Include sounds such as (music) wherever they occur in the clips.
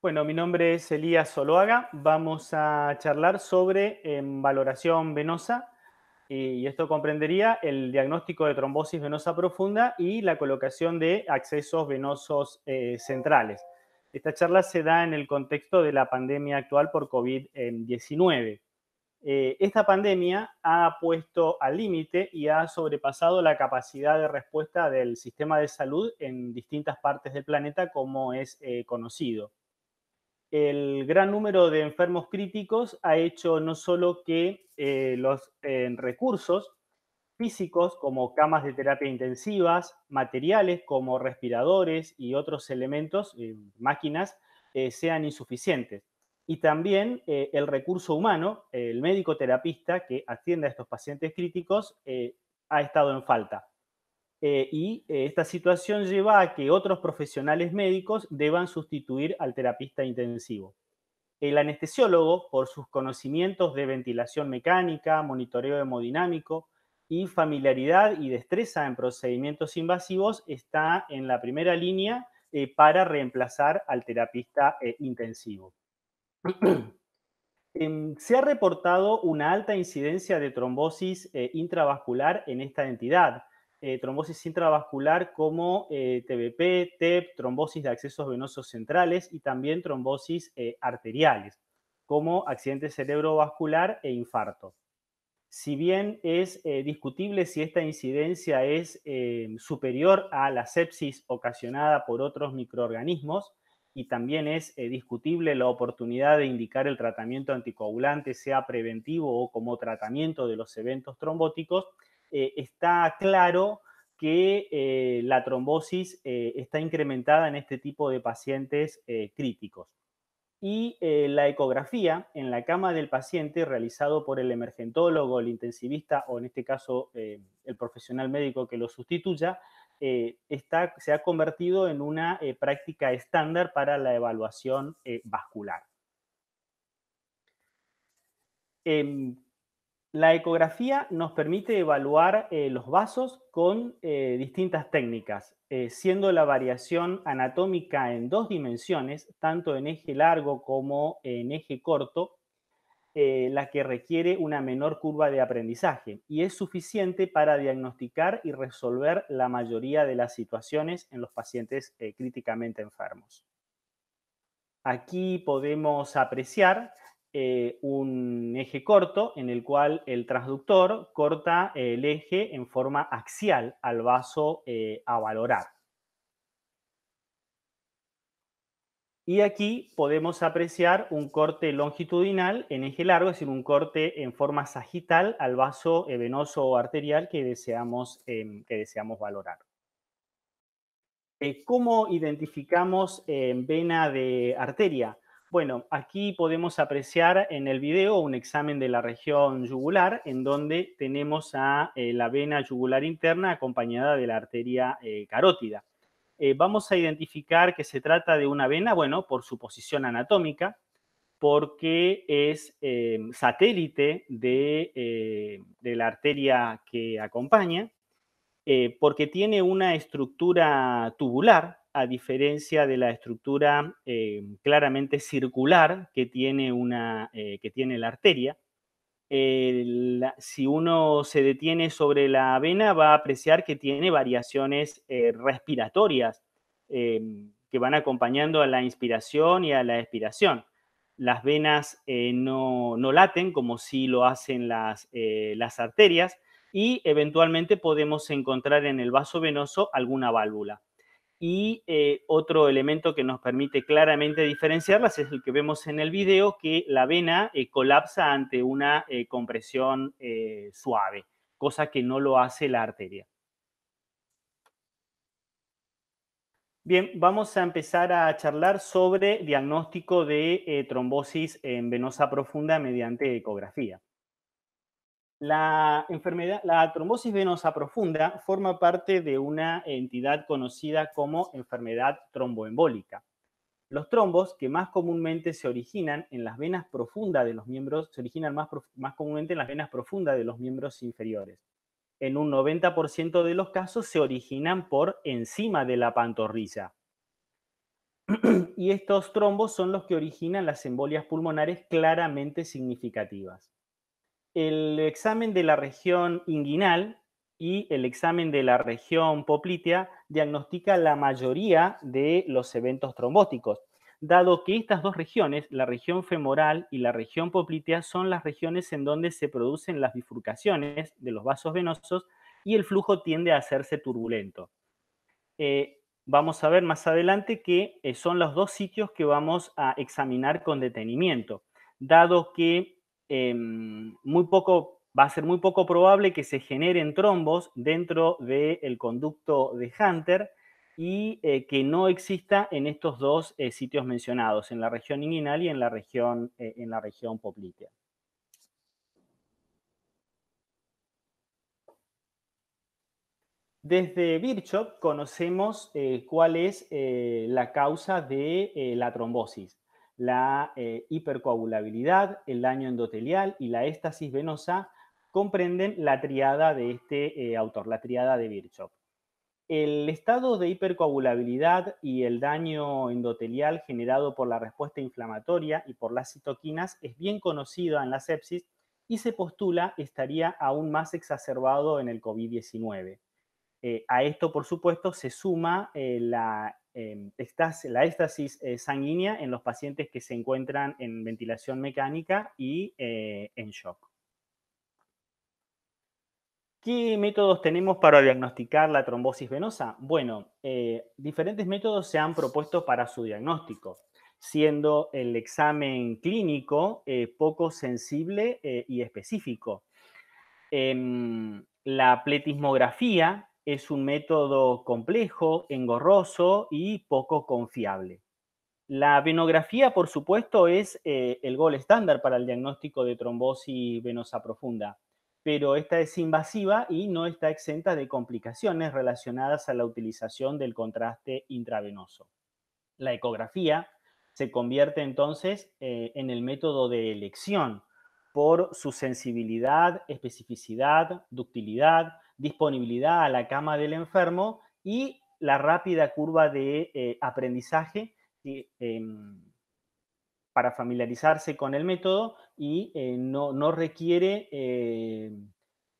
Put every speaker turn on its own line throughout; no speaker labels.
Bueno, mi nombre es Elías Soloaga. Vamos a charlar sobre em, valoración venosa y esto comprendería el diagnóstico de trombosis venosa profunda y la colocación de accesos venosos eh, centrales. Esta charla se da en el contexto de la pandemia actual por COVID-19. Eh, esta pandemia ha puesto al límite y ha sobrepasado la capacidad de respuesta del sistema de salud en distintas partes del planeta como es eh, conocido el gran número de enfermos críticos ha hecho no solo que eh, los recursos físicos como camas de terapia intensivas, materiales como respiradores y otros elementos, eh, máquinas, eh, sean insuficientes. Y también el recurso humano, el médico terapista que atiende a estos pacientes críticos, ha estado en falta. Eh, y eh, esta situación lleva a que otros profesionales médicos deban sustituir al terapista intensivo. El anestesiólogo, por sus conocimientos de ventilación mecánica, monitoreo hemodinámico y familiaridad y destreza en procedimientos invasivos, está en la primera línea eh, para reemplazar al terapista intensivo. (clears throat) Em, se ha reportado una alta incidencia de trombosis intravascular en esta entidad, eh, trombosis intravascular como eh, TBP, TEP, trombosis de accesos venosos centrales y también trombosis eh, arteriales, como accidente cerebrovascular e infarto. Si bien es discutible si esta incidencia es superior a la sepsis ocasionada por otros microorganismos, y también es discutible la oportunidad de indicar el tratamiento anticoagulante, sea preventivo o como tratamiento de los eventos trombóticos, eh, está claro que eh, la trombosis eh, está incrementada en este tipo de pacientes críticos. Y la ecografía en la cama del paciente realizado por el emergentólogo, el intensivista o en este caso el profesional médico que lo sustituya, está, se ha convertido en una práctica estándar para la evaluación vascular em, la ecografía nos permite evaluar eh, los vasos con eh, distintas técnicas, eh, siendo la variación anatómica en dos dimensiones, tanto en eje largo como en eje corto, la que requiere una menor curva de aprendizaje y es suficiente para diagnosticar y resolver la mayoría de las situaciones en los pacientes críticamente enfermos. Aquí podemos apreciar eh, un eje corto en el cual el transductor corta el eje en forma axial al vaso eh, a valorar. Y aquí podemos apreciar un corte longitudinal en eje largo, es decir, un corte en forma sagital al vaso eh, venoso o arterial que deseamos, em, que deseamos valorar. ¿Cómo identificamos vena de arteria? Bueno, aquí podemos apreciar en el video un examen de la región yugular en donde tenemos a eh, la vena yugular interna acompañada de la arteria eh, carótida. Eh, vamos a identificar que se trata de una vena, bueno, por su posición anatómica, porque es satélite de, la arteria que acompaña, porque tiene una estructura tubular a diferencia de la estructura eh, claramente circular que tiene, una, eh, que tiene la arteria. si uno se detiene sobre la vena, va a apreciar que tiene variaciones eh, respiratorias que van acompañando a la inspiración y a la expiración. Las venas no, no, laten como si lo hacen las, las arterias y eventualmente podemos encontrar en el vaso venoso alguna válvula. Y eh, otro elemento que nos permite claramente diferenciarlas es el que vemos en el video, que la vena eh, colapsa ante una eh, compresión suave, cosa que no lo hace la arteria. Bien, vamos a empezar a charlar sobre diagnóstico de trombosis en venosa profunda mediante ecografía. La trombosis venosa profunda forma parte de una entidad conocida como enfermedad tromboembólica. Los trombos que más comúnmente se originan en las venas profundas de los miembros, se originan más, comúnmente en las venas profundas de los miembros inferiores. En un 90% de los casos se originan por encima de la pantorrilla. (clears throat) y estos trombos son los que originan las embolias pulmonares claramente significativas el examen de la región inguinal y el examen de la región poplitea diagnostica la mayoría de los eventos trombóticos, dado que estas dos regiones, la región femoral y la región poplitea, son las regiones en donde se producen las bifurcaciones de los vasos venosos y el flujo tiende a hacerse turbulento. Eh, vamos a ver más adelante que eh, son los dos sitios que vamos a examinar con detenimiento, dado que Em, muy poco, va a ser muy poco probable que se generen trombos dentro del conducto de Hunter y eh, que no exista en estos dos eh, sitios mencionados, en la región inguinal y en la región, eh, en la región poplitea. Desde Birchop conocemos cuál es la causa de la trombosis la eh, hipercoagulabilidad, el daño endotelial y la éstasis venosa comprenden la triada de este eh, autor, la triada de Virchow. El estado de hipercoagulabilidad y el daño endotelial generado por la respuesta inflamatoria y por las citoquinas es bien conocido en la sepsis y se postula estaría aún más exacerbado en el COVID-19. Eh, a esto, por supuesto, se suma la Em, estás, la éstasis sanguínea en los pacientes que se encuentran en ventilación mecánica y eh, en shock. ¿Qué métodos tenemos para diagnosticar la trombosis venosa? Bueno, eh, diferentes métodos se han propuesto para su diagnóstico, siendo el examen clínico eh, poco sensible y específico. Em, la pletismografía, es un método complejo, engorroso y poco confiable. La venografía, por supuesto, es eh, el gol estándar para el diagnóstico de trombosis venosa profunda, pero esta es invasiva y no está exenta de complicaciones relacionadas a la utilización del contraste intravenoso. La ecografía se convierte entonces eh, en el método de elección por su sensibilidad, especificidad, ductilidad, disponibilidad a la cama del enfermo y la rápida curva de eh, aprendizaje em, para familiarizarse con el método y eh, no, requiere em,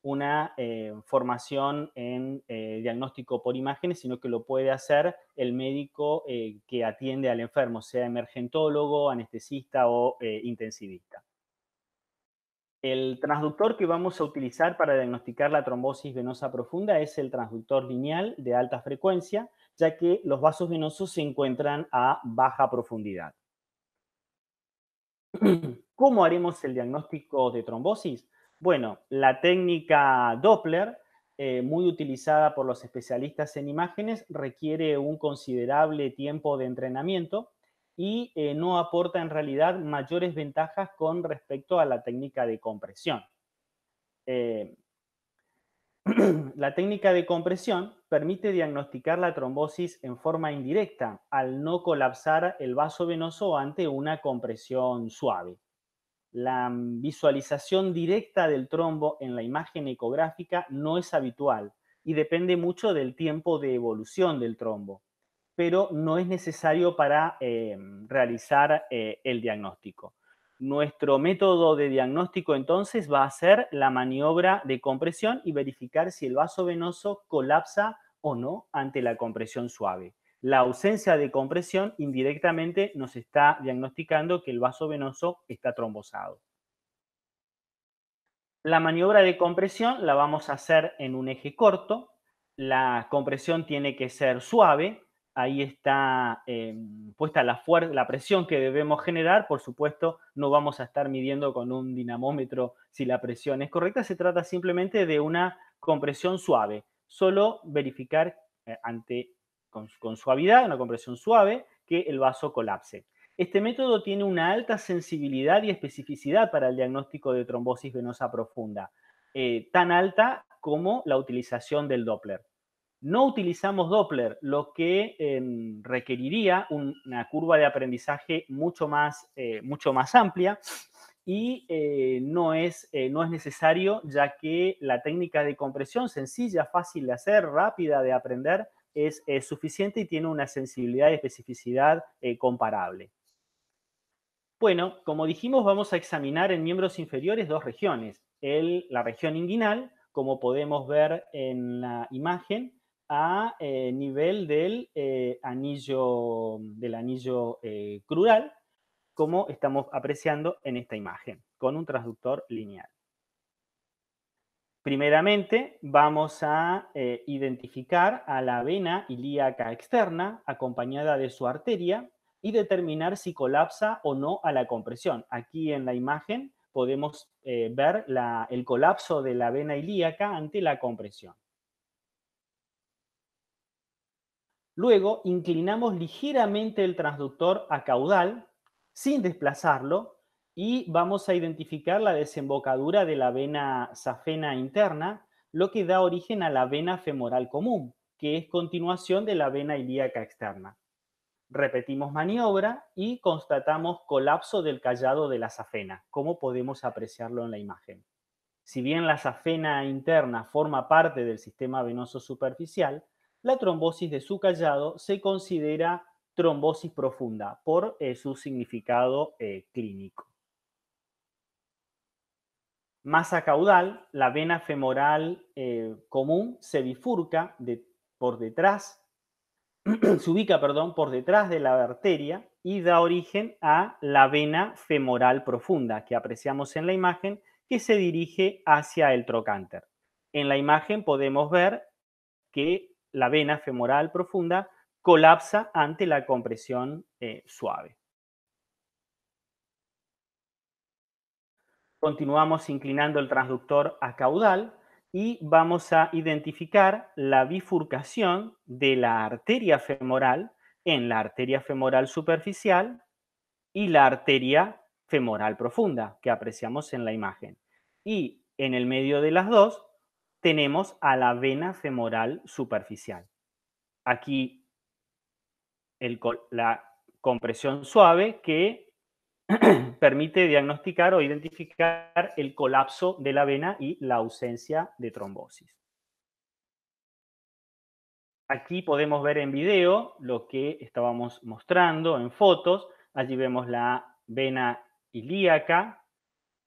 una em, formación en eh, diagnóstico por imágenes, sino que lo puede hacer el médico que atiende al enfermo, sea emergentólogo, anestesista o intensivista. El transductor que vamos a utilizar para diagnosticar la trombosis venosa profunda es el transductor lineal de alta frecuencia, ya que los vasos venosos se encuentran a baja profundidad. (clears throat) ¿Cómo haremos el diagnóstico de trombosis? Bueno, la técnica Doppler, eh, muy utilizada por los especialistas en imágenes, requiere un considerable tiempo de entrenamiento y eh, no aporta en realidad mayores ventajas con respecto a la técnica de compresión. Eh, (clears throat) la técnica de compresión permite diagnosticar la trombosis en forma indirecta al no colapsar el vaso venoso ante una compresión suave. La visualización directa del trombo en la imagen ecográfica no es habitual y depende mucho del tiempo de evolución del trombo pero no es necesario para eh, realizar eh, el diagnóstico. Nuestro método de diagnóstico entonces va a ser la maniobra de compresión y verificar si el vaso venoso colapsa o no ante la compresión suave. La ausencia de compresión indirectamente nos está diagnosticando que el vaso venoso está trombosado. La maniobra de compresión la vamos a hacer en un eje corto. La compresión tiene que ser suave, ahí está eh, puesta la, la presión que debemos generar. Por supuesto, no vamos a estar midiendo con un dinamómetro si la presión es correcta, se trata simplemente de una compresión suave. Solo verificar eh, ante, con, suavidad, una compresión suave, que el vaso colapse. Este método tiene una alta sensibilidad y especificidad para el diagnóstico de trombosis venosa profunda, eh, tan alta como la utilización del Doppler. No utilizamos Doppler, lo que em, requeriría una curva de aprendizaje mucho más, eh, mucho más amplia y eh, no, es, eh, no es necesario ya que la técnica de compresión sencilla, fácil de hacer, rápida de aprender, es suficiente y tiene una sensibilidad y especificidad comparable. Bueno, como dijimos, vamos a examinar en miembros inferiores dos regiones. la región inguinal, como podemos ver en la imagen, a eh, nivel del eh, anillo, del anillo eh, crural, como estamos apreciando en esta imagen, con un transductor lineal. Primeramente, vamos a identificar a la vena ilíaca externa acompañada de su arteria y determinar si colapsa o no a la compresión. Aquí en la imagen podemos ver el colapso de la vena ilíaca ante la compresión. Luego inclinamos ligeramente el transductor a caudal sin desplazarlo y vamos a identificar la desembocadura de la vena safena interna, lo que da origen a la vena femoral común, que es continuación de la vena ilíaca externa. Repetimos maniobra y constatamos colapso del callado de la safena, como podemos apreciarlo en la imagen. Si bien la safena interna forma parte del sistema venoso superficial, la trombosis de su callado se considera trombosis profunda por eh, su significado eh, clínico. Masa caudal, la vena femoral eh, común se bifurca por detrás, (clears throat) se ubica, perdón, por detrás de la arteria y da origen a la vena femoral profunda que apreciamos en la imagen que se dirige hacia el trocánter. En la imagen podemos ver que la vena femoral profunda colapsa ante la compresión eh, suave. Continuamos inclinando el transductor a caudal y vamos a identificar la bifurcación de la arteria femoral en la arteria femoral superficial y la arteria femoral profunda que apreciamos en la imagen. Y en el medio de las dos tenemos a la vena femoral superficial. Aquí la compresión suave que (clears throat) permite diagnosticar o identificar el colapso de la vena y la ausencia de trombosis. Aquí podemos ver en video lo que estábamos mostrando en fotos. Allí vemos la vena ilíaca,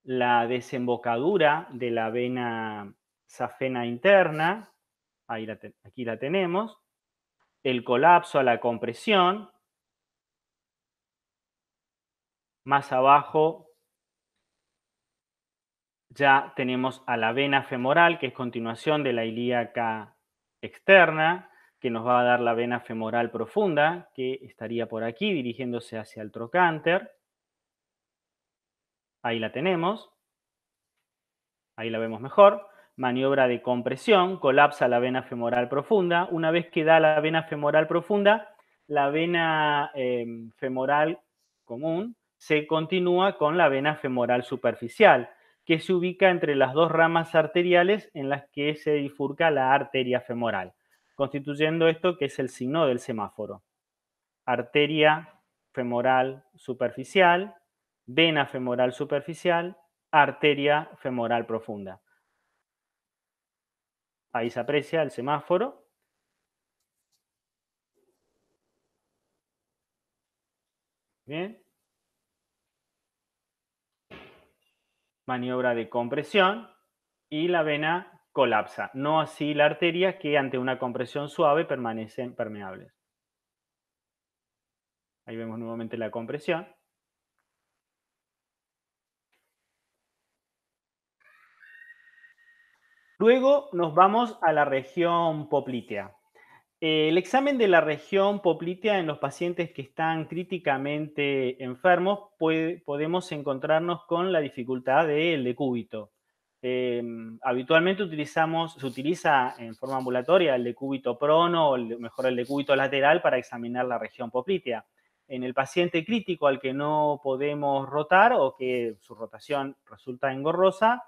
la desembocadura de la vena safena interna, ahí aquí la tenemos, el colapso a la compresión, más abajo ya tenemos a la vena femoral, que es continuación de la ilíaca externa, que nos va a dar la vena femoral profunda, que estaría por aquí dirigiéndose hacia el trocánter. Ahí la tenemos. Ahí la vemos mejor maniobra de compresión, colapsa la vena femoral profunda. Una vez que da la vena femoral profunda, la vena em, femoral común se continúa con la vena femoral superficial, que se ubica entre las dos ramas arteriales en las que se bifurca la arteria femoral, constituyendo esto que es el signo del semáforo. Arteria femoral superficial, vena femoral superficial, arteria femoral profunda. Ahí se aprecia el semáforo. Bien. Maniobra de compresión y la vena colapsa. No así la arteria que ante una compresión suave permanecen permeables. Ahí vemos nuevamente la compresión. Luego nos vamos a la región poplitea. El examen de la región poplitea en los pacientes que están críticamente enfermos podemos encontrarnos con la dificultad del decúbito. Em, habitualmente se utiliza en forma ambulatoria el decúbito prono o mejor el decúbito lateral para examinar la región poplitea. En el paciente crítico al que no podemos rotar o que su rotación resulta engorrosa,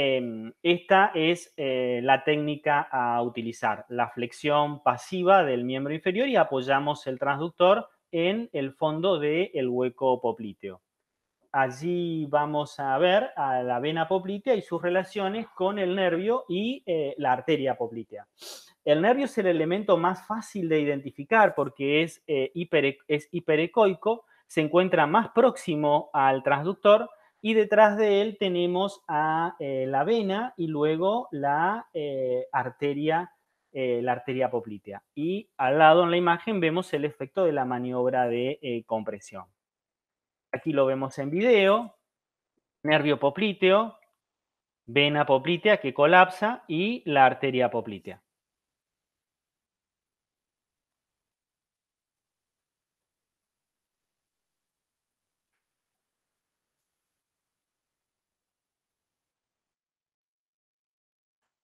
Em, esta es eh, la técnica a utilizar, la flexión pasiva del miembro inferior y apoyamos el transductor en el fondo del hueco popliteo. Allí vamos a ver a la vena poplitea y sus relaciones con el nervio y eh, la arteria poplitea. El nervio es el elemento más fácil de identificar porque es, eh, es hiperecoico, se encuentra más próximo al transductor y detrás de él tenemos a eh, la vena y luego la eh, arteria, eh, la arteria poplitea. Y al lado en la imagen vemos el efecto de la maniobra de compresión. Aquí lo vemos en video, nervio popliteo, vena poplitea que colapsa y la arteria poplitea.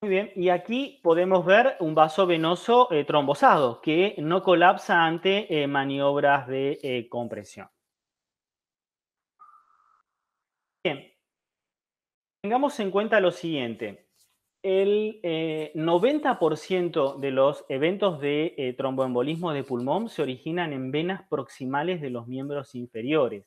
Muy bien, y aquí podemos ver un vaso venoso eh, trombosado que no colapsa ante eh, maniobras de eh, compresión. Bien, tengamos en cuenta lo siguiente. El 90% de los eventos de tromboembolismo de pulmón se originan en venas proximales de los miembros inferiores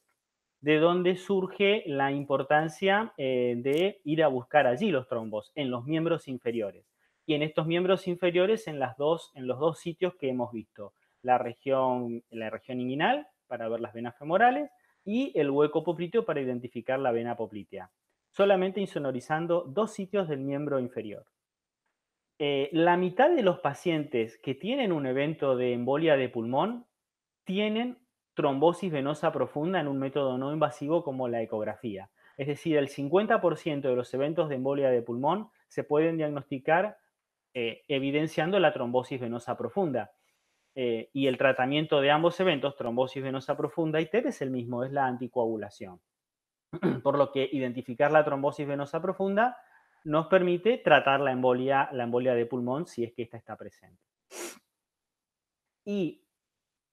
de dónde surge la importancia eh, de ir a buscar allí los trombos, en los miembros inferiores. Y en estos miembros inferiores, en, las dos, en los dos sitios que hemos visto, la región, la región inguinal, para ver las venas femorales, y el hueco popliteo para identificar la vena poplitea, solamente insonorizando dos sitios del miembro inferior. Eh, la mitad de los pacientes que tienen un evento de embolia de pulmón tienen trombosis venosa profunda en un método no invasivo como la ecografía. Es decir, el 50% de los eventos de embolia de pulmón se pueden diagnosticar eh, evidenciando la trombosis venosa profunda. Eh, y el tratamiento de ambos eventos, trombosis venosa profunda y TEP, es el mismo, es la anticoagulación. (clears throat) Por lo que identificar la trombosis venosa profunda nos permite tratar la embolia, la embolia de pulmón si es que esta está presente. Y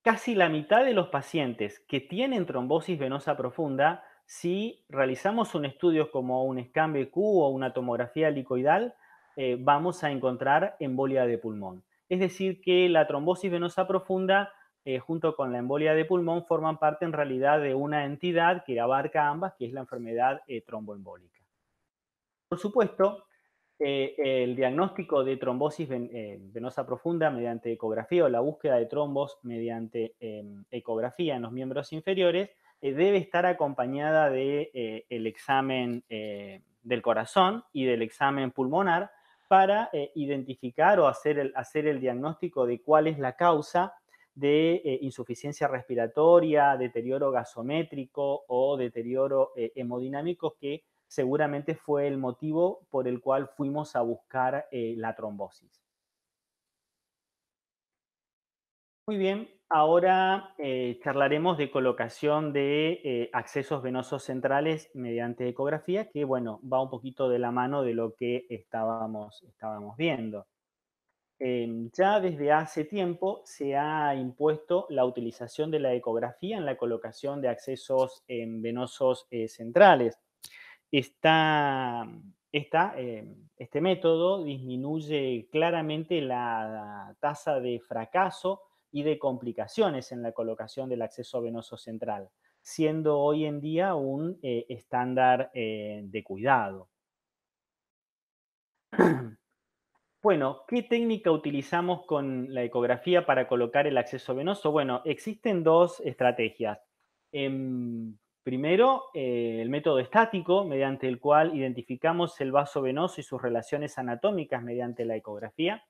Casi la mitad de los pacientes que tienen trombosis venosa profunda, si realizamos un estudio como un scan BQ o una tomografía helicoidal, eh, vamos a encontrar embolia de pulmón. Es decir, que la trombosis venosa profunda eh, junto con la embolia de pulmón forman parte en realidad de una entidad que abarca ambas, que es la enfermedad eh, tromboembólica. Por supuesto, eh, el diagnóstico de trombosis eh, venosa profunda mediante ecografía o la búsqueda de trombos mediante em, ecografía en los miembros inferiores eh, debe estar acompañada de examen del corazón y del examen pulmonar para identificar o hacer el, hacer el diagnóstico de cuál es la causa de insuficiencia respiratoria, deterioro gasométrico o deterioro hemodinámico que seguramente fue el motivo por el cual fuimos a buscar eh, la trombosis. Muy bien, ahora eh, charlaremos de colocación de eh, accesos venosos centrales mediante ecografía, que bueno, va un poquito de la mano de lo que estábamos, estábamos viendo. Em, ya desde hace tiempo se ha impuesto la utilización de la ecografía en la colocación de accesos em, venosos centrales. Eh, este método disminuye claramente la tasa de fracaso y de complicaciones en la colocación del acceso venoso central, siendo hoy en día un eh, estándar eh, de cuidado. (clears throat) Bueno, ¿qué técnica utilizamos con la ecografía para colocar el acceso venoso? Bueno, existen dos estrategias. Em, Primero, eh, el método estático, mediante el cual identificamos el vaso venoso y sus relaciones anatómicas mediante la ecografía.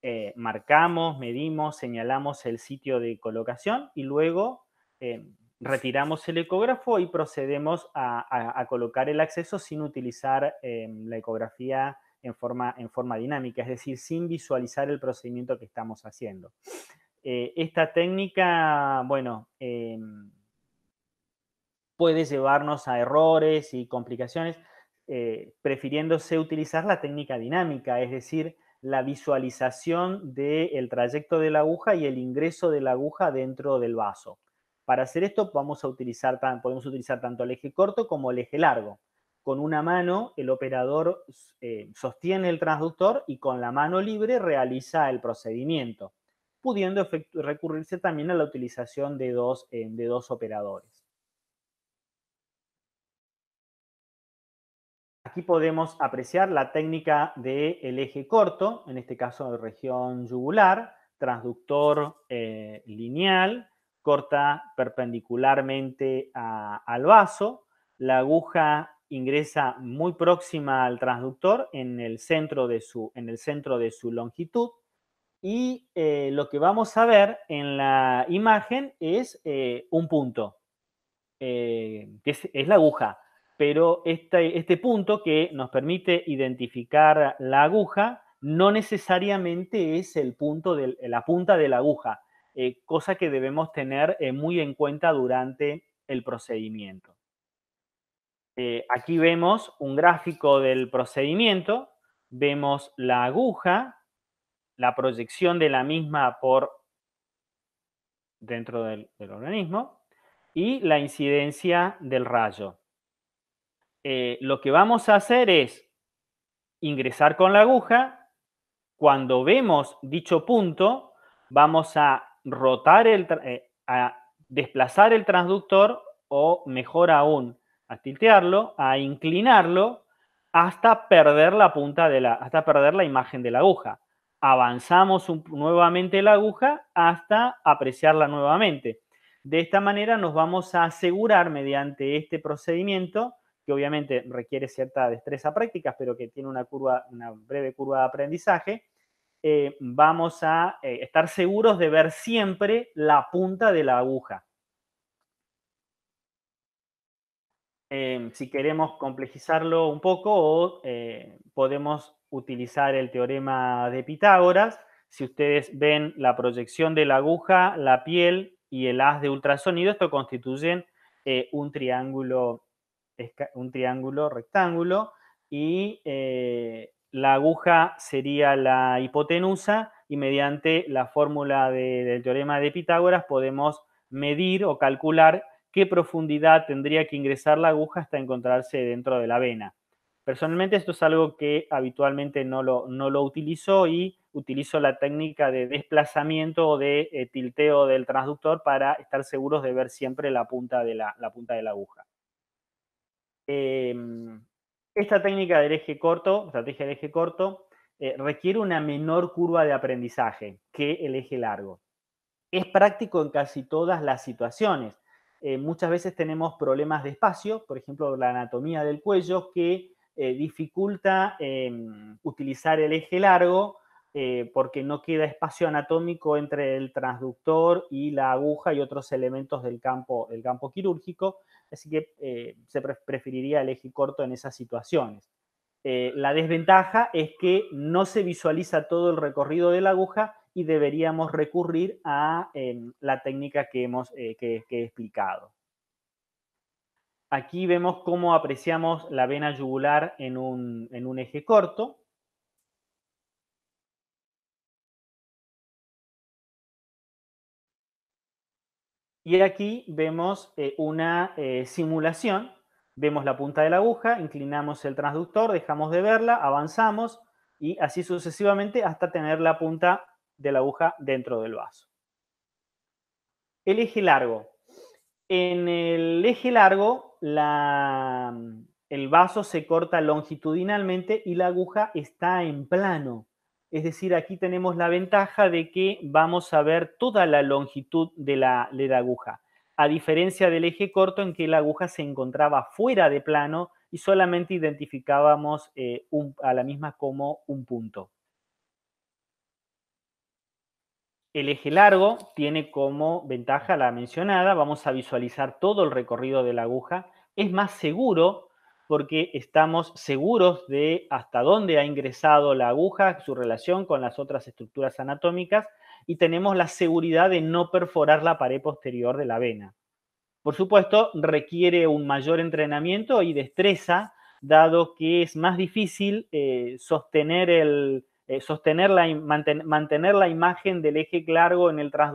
Eh, marcamos, medimos, señalamos el sitio de colocación y luego eh, retiramos el ecógrafo y procedemos a, colocar el acceso sin utilizar la ecografía en forma, en forma dinámica, es decir, sin visualizar el procedimiento que estamos haciendo. esta técnica, bueno, puede llevarnos a errores y complicaciones, eh, prefiriéndose utilizar la técnica dinámica, es decir, la visualización del trayecto de la aguja y el ingreso de la aguja dentro del vaso. Para hacer esto a utilizar, podemos utilizar tanto el eje corto como el eje largo. Con una mano el operador eh, sostiene el transductor y con la mano libre realiza el procedimiento, pudiendo recurrirse también a la utilización de dos, eh, de dos operadores. Aquí podemos apreciar la técnica del eje corto, en este caso de región yugular, transductor eh, lineal, corta perpendicularmente al vaso, la aguja ingresa muy próxima al transductor en el centro de su, en el centro de su longitud y eh, lo que vamos a ver en la imagen es eh, un punto, que es la aguja pero este, este, punto que nos permite identificar la aguja no necesariamente es el punto la punta de la aguja, eh, cosa que debemos tener eh, muy en cuenta durante el procedimiento. Eh, aquí vemos un gráfico del procedimiento, vemos la aguja, la proyección de la misma por dentro del organismo y la incidencia del rayo. Eh, lo que vamos a hacer es ingresar con la aguja. Cuando vemos dicho punto, vamos a rotar el, eh, a desplazar el transductor o mejor aún, a tiltearlo, a inclinarlo hasta perder la punta hasta perder la imagen de la aguja. Avanzamos nuevamente la aguja hasta apreciarla nuevamente. De esta manera nos vamos a asegurar mediante este procedimiento obviamente requiere cierta destreza práctica, pero que tiene una curva, una breve curva de aprendizaje, eh, vamos a eh, estar seguros de ver siempre la punta de la aguja. Eh, si queremos complejizarlo un poco, podemos utilizar el teorema de Pitágoras. Si ustedes ven la proyección de la aguja, la piel y el haz de ultrasonido, esto constituyen un triángulo es un triángulo rectángulo y eh, la aguja sería la hipotenusa y mediante la fórmula del teorema de Pitágoras podemos medir o calcular qué profundidad tendría que ingresar la aguja hasta encontrarse dentro de la vena. Personalmente esto es algo que habitualmente no lo, no lo utilizo y utilizo la técnica de desplazamiento o de eh, tilteo del transductor para estar seguros de ver siempre la punta de la punta de la aguja. Em, esta técnica del eje corto, estrategia del eje corto, eh, requiere una menor curva de aprendizaje que el eje largo. Es práctico en casi todas las situaciones. Eh, muchas veces tenemos problemas de espacio, por ejemplo, la anatomía del cuello, que eh, dificulta em, utilizar el eje largo eh, porque no queda espacio anatómico entre el transductor y la aguja y otros elementos del campo, campo quirúrgico, así que eh, se preferiría el eje corto en esas situaciones. Eh, la desventaja es que no se visualiza todo el recorrido de la aguja y deberíamos recurrir a em, la técnica que, hemos, he explicado. Aquí vemos cómo apreciamos la vena yugular en un eje corto. Y aquí vemos eh, una eh, simulación, vemos la punta de la aguja, inclinamos el transductor, dejamos de verla, avanzamos y así sucesivamente hasta tener la punta de la aguja dentro del vaso. El eje largo. En el eje largo, el vaso se corta longitudinalmente y la aguja está en plano. Es decir, aquí tenemos la ventaja de que vamos a ver toda la longitud de la, de aguja, a diferencia del eje corto en que la aguja se encontraba fuera de plano y solamente identificábamos eh, a la misma como un punto. El eje largo tiene como ventaja la mencionada, vamos a visualizar todo el recorrido de la aguja, es más seguro porque estamos seguros de hasta dónde ha ingresado la aguja, su relación con las otras estructuras anatómicas y tenemos la seguridad de no perforar la pared posterior de la vena. Por supuesto, requiere un mayor entrenamiento y destreza, dado que es más difícil eh, sostener, eh, mantener la imagen del eje largo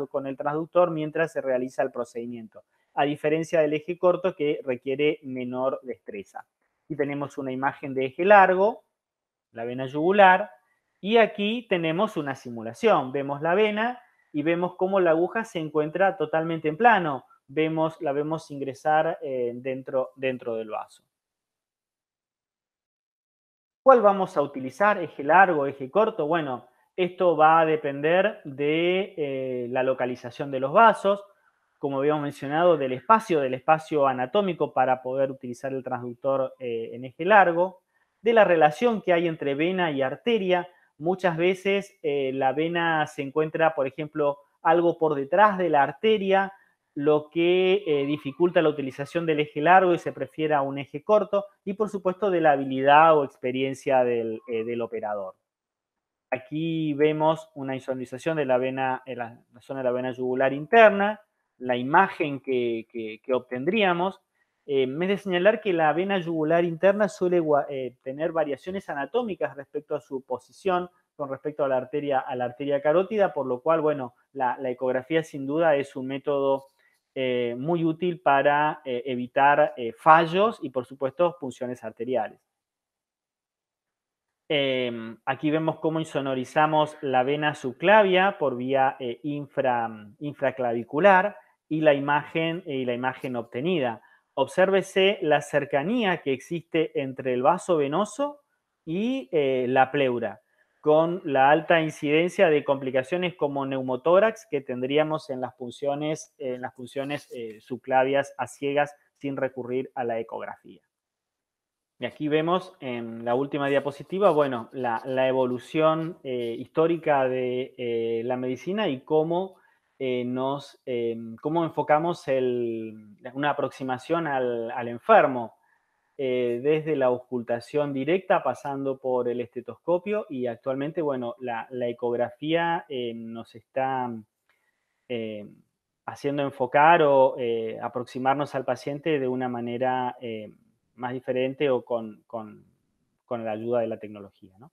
con el transductor mientras se realiza el procedimiento, a diferencia del eje corto que requiere menor destreza y tenemos una imagen de eje largo, la vena yugular, y aquí tenemos una simulación. Vemos la vena y vemos cómo la aguja se encuentra totalmente en plano. Vemos, la vemos ingresar eh, dentro, dentro del vaso. ¿Cuál vamos a utilizar? ¿Eje largo, eje corto? Bueno, esto va a depender de eh, la localización de los vasos como habíamos mencionado, del espacio, del espacio anatómico para poder utilizar el transductor eh, en eje largo, de la relación que hay entre vena y arteria. Muchas veces eh, la vena se encuentra, por ejemplo, algo por detrás de la arteria, lo que eh, dificulta la utilización del eje largo y se prefiere a un eje corto, y por supuesto de la habilidad o experiencia del, operador. Aquí vemos una insonorización de la vena, en la, la zona de la vena yugular interna, la imagen que, obtendríamos, eh, es de señalar que la vena yugular interna suele eh, tener variaciones anatómicas respecto a su posición con respecto a la arteria, a la arteria carótida, por lo cual, bueno, la, ecografía sin duda es un método eh, muy útil para evitar fallos y, por supuesto, punciones arteriales. Em, aquí vemos cómo insonorizamos la vena subclavia por vía infraclavicular y la imagen, eh, y la imagen obtenida. Obsérvese la cercanía que existe entre el vaso venoso y eh, la pleura, con la alta incidencia de complicaciones como neumotórax que tendríamos en las funciones, en las eh, subclavias a ciegas sin recurrir a la ecografía. Y aquí vemos en la última diapositiva, bueno, la, evolución histórica de la medicina y cómo eh, nos, em, cómo enfocamos una aproximación al, enfermo, eh, desde la ocultación directa, pasando por el estetoscopio y actualmente, bueno, la, ecografía eh, nos está haciendo enfocar o aproximarnos al paciente de una manera más diferente o con, con la ayuda de la tecnología, ¿no?